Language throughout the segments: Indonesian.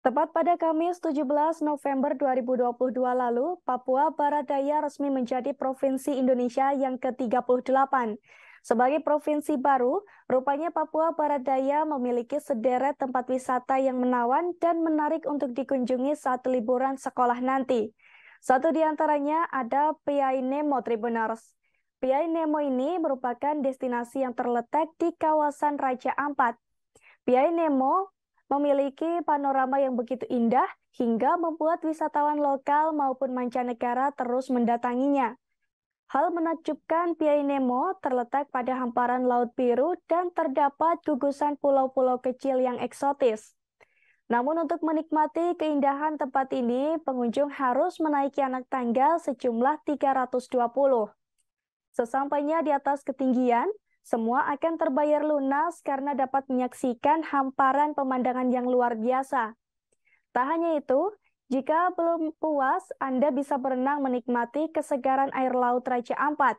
Tepat pada Kamis 17 November 2022 lalu, Papua Barat Daya resmi menjadi Provinsi Indonesia yang ke-38. Sebagai provinsi baru, rupanya Papua Barat Daya memiliki sederet tempat wisata yang menawan dan menarik untuk dikunjungi saat liburan sekolah nanti. Satu di antaranya ada Piai Nemo Tribuners. Piai Nemo ini merupakan destinasi yang terletak di kawasan Raja Ampat. Piai Nemo memiliki panorama yang begitu indah hingga membuat wisatawan lokal maupun mancanegara terus mendatanginya. Hal menakjubkan Piai Nemo terletak pada hamparan Laut Biru dan terdapat gugusan pulau-pulau kecil yang eksotis. Namun untuk menikmati keindahan tempat ini, pengunjung harus menaiki anak tangga sejumlah 320. Sesampainya di atas ketinggian, semua akan terbayar lunas karena dapat menyaksikan hamparan pemandangan yang luar biasa. Tak hanya itu, jika belum puas, Anda bisa berenang menikmati kesegaran air laut Raja Ampat.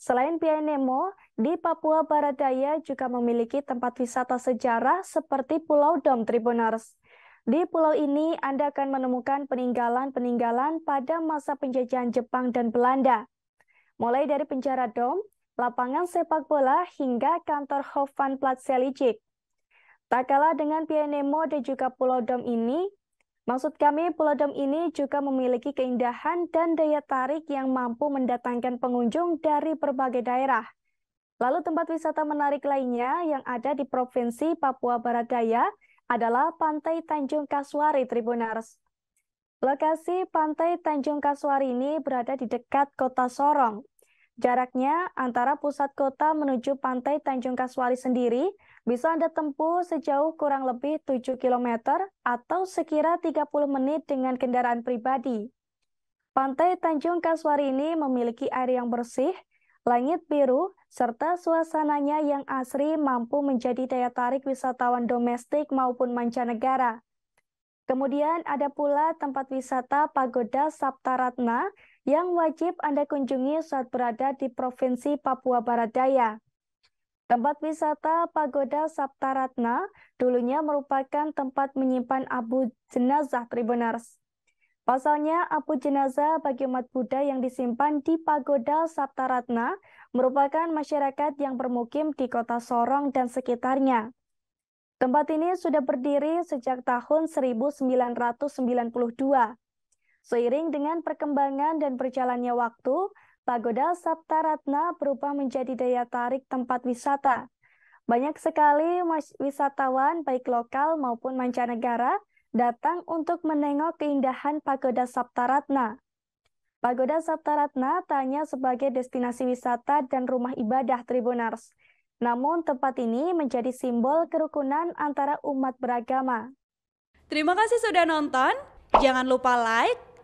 Selain Piai Nemo, di Papua Barat Daya juga memiliki tempat wisata sejarah seperti Pulau Dom Tribuners. Di pulau ini, Anda akan menemukan peninggalan-peninggalan pada masa penjajahan Jepang dan Belanda. Mulai dari penjara Dom, lapangan sepak bola hingga kantor Hovan Platselicik. Tak kalah dengan Pianemo dan juga Pulau Dom ini, maksud kami Pulau Dom ini juga memiliki keindahan dan daya tarik yang mampu mendatangkan pengunjung dari berbagai daerah. Lalu tempat wisata menarik lainnya yang ada di Provinsi Papua Barat Daya adalah Pantai Tanjung Kasuari Tribunars. Lokasi Pantai Tanjung Kasuari ini berada di dekat kota Sorong, Jaraknya antara pusat kota menuju pantai Tanjung Kaswari sendiri bisa Anda tempuh sejauh kurang lebih 7 km atau sekira 30 menit dengan kendaraan pribadi. Pantai Tanjung Kaswari ini memiliki air yang bersih, langit biru, serta suasananya yang asri mampu menjadi daya tarik wisatawan domestik maupun mancanegara. Kemudian ada pula tempat wisata Pagoda Saptaratna yang wajib Anda kunjungi saat berada di Provinsi Papua Barat Daya. Tempat wisata Pagoda Saptaratna dulunya merupakan tempat menyimpan abu jenazah tribuners. Pasalnya, abu jenazah bagi umat Buddha yang disimpan di Pagoda Saptaratna merupakan masyarakat yang bermukim di kota Sorong dan sekitarnya. Tempat ini sudah berdiri sejak tahun 1992 Seiring dengan perkembangan dan berjalannya waktu, Pagoda Sabta Ratna berubah menjadi daya tarik tempat wisata. Banyak sekali wisatawan baik lokal maupun mancanegara datang untuk menengok keindahan Pagoda Sabta Ratna. Pagoda Sabta Ratna tanya sebagai destinasi wisata dan rumah ibadah Tribunars. Namun tempat ini menjadi simbol kerukunan antara umat beragama. Terima kasih sudah nonton. Jangan lupa like,